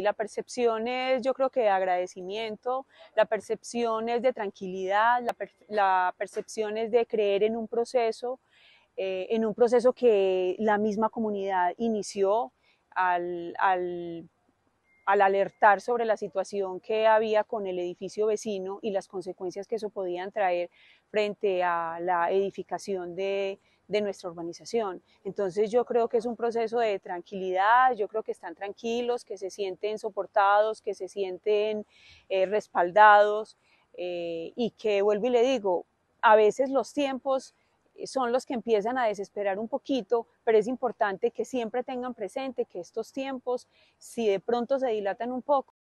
La percepción es, yo creo que de agradecimiento, la percepción es de tranquilidad, la, percepción es de creer en un proceso, eh, en un proceso que la misma comunidad inició al, al, alertar sobre la situación que había con el edificio vecino y las consecuencias que eso podían traer frente a la edificación de, de nuestra urbanización. Entonces yo creo que es un proceso de tranquilidad, yo creo que están tranquilos, que se sienten soportados, que se sienten eh, respaldados eh, y que vuelvo y le digo, a veces los tiempos eh, son los que empiezan a desesperar un poquito, pero es importante que siempre tengan presente que estos tiempos, si de pronto se dilatan un poco,